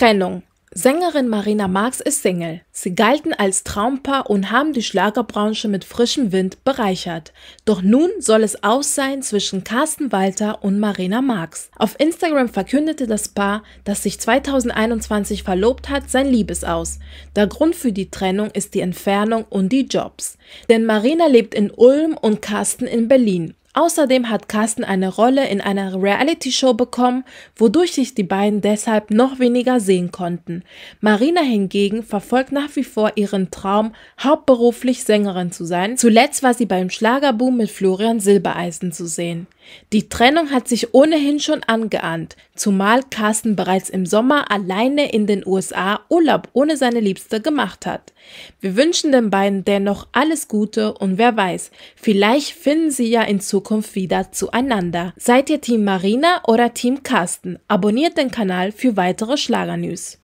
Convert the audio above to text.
Trennung. Sängerin Marina Marx ist Single. Sie galten als Traumpaar und haben die Schlagerbranche mit frischem Wind bereichert. Doch nun soll es aus sein zwischen Carsten Walter und Marina Marx. Auf Instagram verkündete das Paar, das sich 2021 verlobt hat, sein Liebesaus. Der Grund für die Trennung ist die Entfernung und die Jobs. Denn Marina lebt in Ulm und Carsten in Berlin. Außerdem hat Carsten eine Rolle in einer Reality-Show bekommen, wodurch sich die beiden deshalb noch weniger sehen konnten. Marina hingegen verfolgt nach wie vor ihren Traum, hauptberuflich Sängerin zu sein. Zuletzt war sie beim Schlagerboom mit Florian Silbereisen zu sehen. Die Trennung hat sich ohnehin schon angeahnt, zumal Carsten bereits im Sommer alleine in den USA Urlaub ohne seine Liebste gemacht hat. Wir wünschen den beiden dennoch alles Gute und wer weiß, vielleicht finden sie ja in Zukunft wieder zueinander. Seid ihr Team Marina oder Team Carsten? Abonniert den Kanal für weitere Schlagernews.